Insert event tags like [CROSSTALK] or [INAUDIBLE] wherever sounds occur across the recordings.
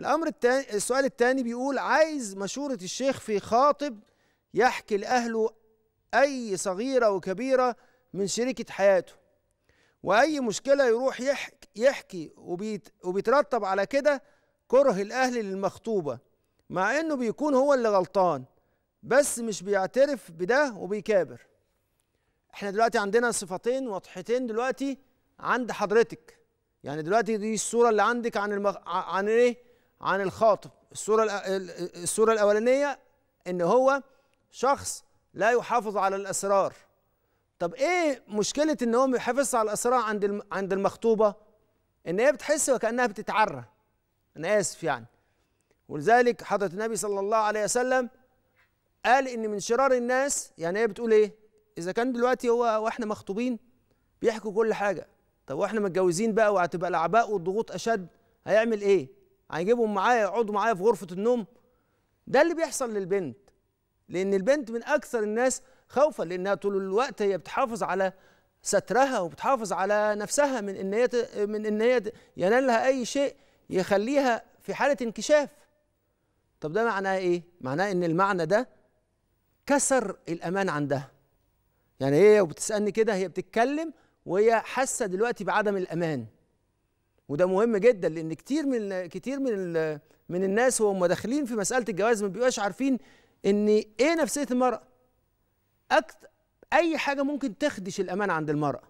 الامر التاني السؤال الثاني بيقول عايز مشوره الشيخ في خاطب يحكي لاهله اي صغيره وكبيره من شريكه حياته واي مشكله يروح يحكي, يحكي وبيت وبيترتب على كده كره الاهل للمخطوبه مع انه بيكون هو اللي غلطان بس مش بيعترف بده وبيكابر احنا دلوقتي عندنا صفتين واضحتين دلوقتي عند حضرتك يعني دلوقتي دي الصوره اللي عندك عن المخ... عن ايه عن الخاطب الصورة الصورة الأولانية إن هو شخص لا يحافظ على الأسرار طب إيه مشكلة إن هو ما بيحافظش على الأسرار عند عند المخطوبة؟ إن هي بتحس وكأنها بتتعرى أنا آسف يعني ولذلك حضرة النبي صلى الله عليه وسلم قال إن من شرار الناس يعني هي بتقول إيه؟ إذا كان دلوقتي هو وإحنا مخطوبين بيحكوا كل حاجة طب وإحنا متجوزين بقى وهتبقى الأعباء والضغوط أشد هيعمل إيه؟ هيجيبهم معايا يقعدوا معايا في غرفه النوم ده اللي بيحصل للبنت لان البنت من اكثر الناس خوفا لانها طول الوقت هي بتحافظ على سترها وبتحافظ على نفسها من ان هي من ان هي ينالها اي شيء يخليها في حاله انكشاف طب ده معناه ايه معناه ان المعنى ده كسر الامان عندها يعني هي وبتسالني كده هي بتتكلم وهي حاسه دلوقتي بعدم الامان وده مهم جدا لان كتير من كتير من من الناس وهم داخلين في مساله الجواز ما بيبقاش عارفين ان ايه نفسيه المراه أكت اي حاجه ممكن تخدش الامان عند المراه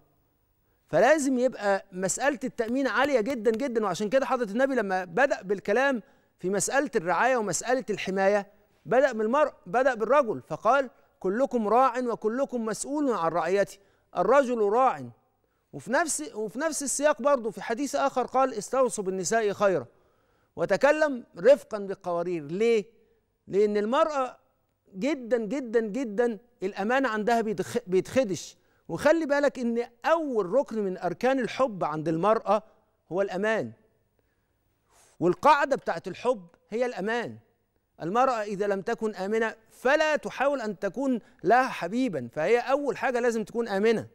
فلازم يبقى مساله التامين عاليه جدا جدا وعشان كده حضره النبي لما بدا بالكلام في مساله الرعايه ومساله الحمايه بدا بالمرء بدا بالرجل فقال كلكم راع وكلكم مسؤول عن رعيته الرجل راع وفي نفس وفي نفس السياق برضه في حديث اخر قال استوصوا بالنساء خيرا وتكلم رفقا بالقوارير ليه؟ لان المراه جدا جدا جدا الامانه عندها بيتخدش وخلي بالك ان اول ركن من اركان الحب عند المراه هو الامان والقاعده بتاعت الحب هي الامان المرأة إذا لم تكن آمنة فلا تحاول أن تكون لها حبيبا فهي أول حاجة لازم تكون آمنة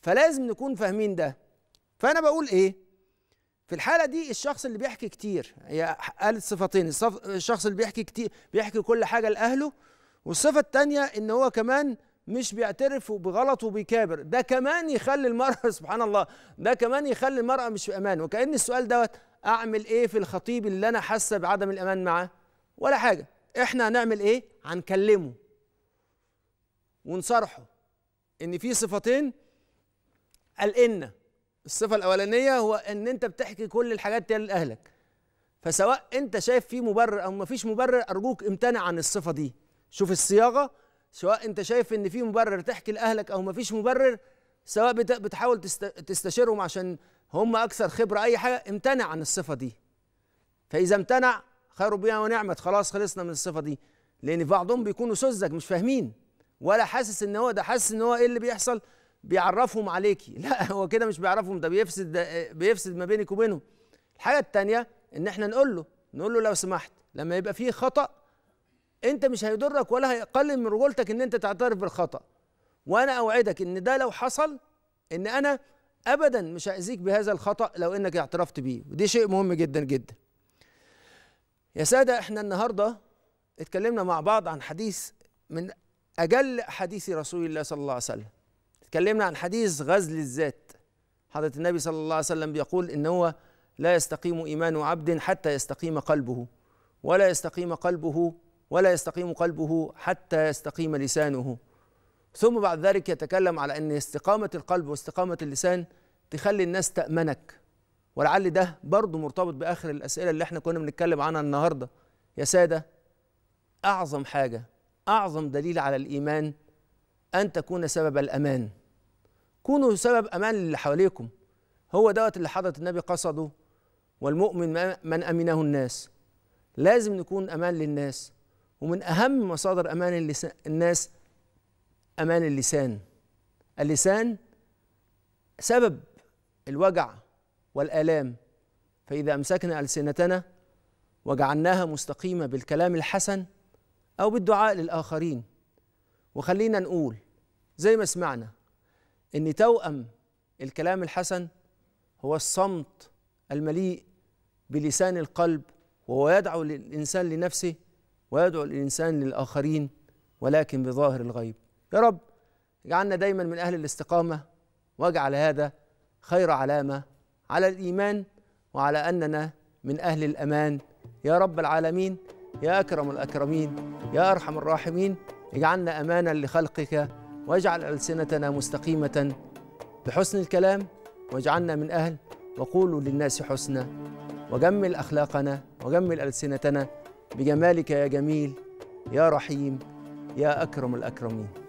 فلازم نكون فاهمين ده فانا بقول ايه في الحاله دي الشخص اللي بيحكي كتير هي قالت صفتين الشخص اللي بيحكي كتير بيحكي كل حاجه لاهله والصفه الثانيه ان هو كمان مش بيعترف بغلطه وبيكابر ده كمان يخلي المرأة [LAUGHS] سبحان الله ده كمان يخلي المرأة مش في أمان وكأن السؤال دوت أعمل إيه في الخطيب اللي أنا حاسة بعدم الأمان معاه ولا حاجة إحنا هنعمل إيه هنكلمه ونصارحه إن في صفتين الان الصفه الاولانيه هو ان انت بتحكي كل الحاجات دي لاهلك فسواء انت شايف في مبرر او مفيش مبرر ارجوك امتنع عن الصفه دي شوف الصياغه سواء انت شايف ان في مبرر تحكي لاهلك او مفيش مبرر سواء بتحاول تستشيرهم عشان هم اكثر خبره اي حاجه امتنع عن الصفه دي فاذا امتنع خير بها ونعمت خلاص خلصنا من الصفه دي لان بعضهم بيكونوا سذج مش فاهمين ولا حاسس ان هو ده حاسس ان هو ايه اللي بيحصل بيعرفهم عليكي [LAUGHS] لا هو كده مش بيعرفهم ده بيفسد بيفسد ما بينك وبينهم الحاجه الثانيه ان احنا نقول له نقول له لو سمحت لما يبقى فيه خطا انت مش هيضرك ولا هيقلل من رجولتك ان انت تعترف بالخطا وانا اوعدك ان ده لو حصل ان انا ابدا مش هاذيك بهذا الخطا لو انك اعترفت بيه ودي شيء مهم جدا جدا يا ساده احنا النهارده اتكلمنا مع بعض عن حديث من اجل حديث رسول الله صلى الله عليه وسلم اتكلمنا عن حديث غزل الذات حضرة النبي صلى الله عليه وسلم بيقول إن هو لا يستقيم إيمان عبد حتى يستقيم قلبه ولا يستقيم قلبه ولا يستقيم قلبه حتى يستقيم لسانه ثم بعد ذلك يتكلم على أن استقامة القلب واستقامة اللسان تخلي الناس تأمنك ولعل ده برضه مرتبط بآخر الأسئلة اللي احنا كنا بنتكلم عنها النهاردة يا سادة أعظم حاجة أعظم دليل على الإيمان أن تكون سبب الأمان كونوا سبب امان للي حواليكم هو دوت اللي حضرة النبي قصده والمؤمن من امنه الناس لازم نكون امان للناس ومن اهم مصادر امان الناس امان اللسان اللسان سبب الوجع والالام فاذا امسكنا السنتنا وجعلناها مستقيمه بالكلام الحسن او بالدعاء للاخرين وخلينا نقول زي ما سمعنا ان توأم الكلام الحسن هو الصمت المليء بلسان القلب وهو يدعو الانسان لنفسه ويدعو الانسان للاخرين ولكن بظاهر الغيب يا رب اجعلنا دايما من اهل الاستقامه واجعل هذا خير علامه على الايمان وعلى اننا من اهل الامان يا رب العالمين يا اكرم الاكرمين يا ارحم الراحمين اجعلنا امانا لخلقك واجعل ألسنتنا مستقيمة بحسن الكلام واجعلنا من أهل وقولوا للناس حسنا وجمل أخلاقنا وجمل ألسنتنا بجمالك يا جميل يا رحيم يا أكرم الأكرمين